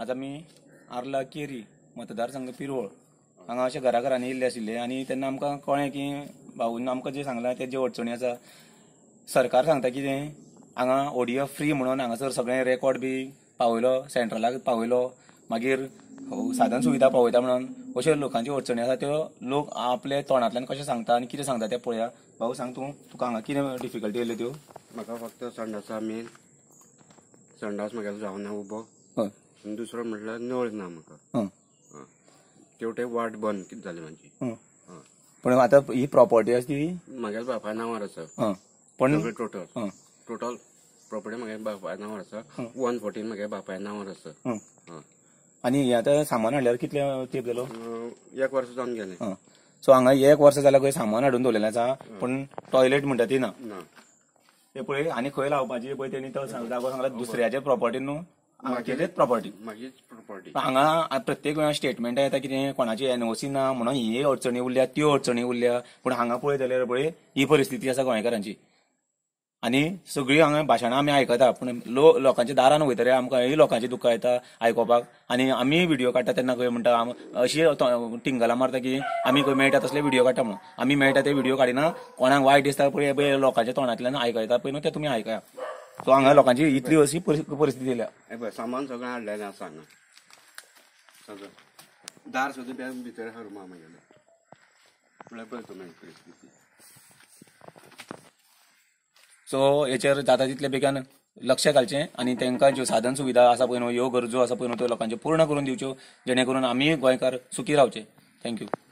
आता मी Arla carry मतदारसंघ पिरवळ हांगा अशें घरा घरांनी येयल्ले आशिल्ले आनी तेन्ना आमकां कळ्ळें की भाऊन आमकां जें सांगलां जे अडचणी आसा सरकार सांगता कितें हांगा ओडीएफ फ्री म्हणून हांगासर सगळें रेकॉर्ड बी पावयलो सेंट्रलाक पावयलो मागीर साधन सुविधा पावयता म्हणून अश्यो लोकांच्यो अडचणी आसा त्यो लोक आपले तोंडांतल्यान कशें सांगता आनी कितें सांगता तें पळया भाऊ सांग तूं तुका हांगा कितें डिफिकल्टी येयल्यो त्यो म्हाका फक्त संडासा मेन संडास म्हगेलो जावना उबो दुसरं म्हटलं नळ नामकर तेवढे तेवटे वाट बंद झाली म्हणजे पण आता ही प्रॉपर्टी असती ती म्हागेल्या बापा नांवार पण टोटल टोटल प्रॉपर्टी माझ्या बापा नांवार आसा वन फोर्टीन माझ्या बापाय नांवार आसा आणि हे आता सामान हाडल्यावर कितले तेप झालो एक वर्ष जाऊन गेले सो हांगा एक वर्ष जाल्यार खंय सामान हाडून दवरलेलें आसा पण टॉयलेट म्हणटा ती ना ते पळय आनी खंय लावपाची पळय तेणी तो सांग- जागो सांगला दुसऱ्याचे प्रॉपर्टीन न्हू म्हागेलेच प्रॉपर्टी प्रॉपर्टी हांगा प्रत्येक वेळा स्टेटमेंट येता कितें कोणाची एनओसी ना म्हणून ही अडचणी उरल्या त्यो अडचणी उरल्या पूण हांगा पळयत जाल्यार पळय ही परिस्थिती आसा गोंयकारांची आनी सगळीं हांगा भाशणां आमी आयकता पूण लोकांच्या दारान वयतले आमकां हे लोकांची दुख्ख येता आयकोपाक आनी आमी व्हिडिओ काडटा तेन्ना खंय म्हणटा अशी टिंगलां मारता की आमी खंय मेळटा तसले व्हिडिओ काडटा म्हणून आमी मेळटा ते व्हिडिओ काडिना कोणाक वायट दिसता पळय लोकांच्या तोंडांतल्यान आयकता पळय न्हू ते तुमी आयकया सो हांगा लोकांची इतली अशी परिस्थिती येयल्या पळय सामान सगळें हाडलेलें आसा हांगा सगळें दार सुद्दां भितर आसा रुमा पळय तुमी परिस्थिती सो हेचेर जाता तितले बेगान लक्ष घालचें आनी तांकां ज्यो साधन सुविधा आसा पळय ह्यो हो, गरजो आसा पळय हो, त्यो लोकांच्यो पूर्ण करून दिवच्यो जेणे करून आमी गोंयकार सुखी रावचे थँक्यू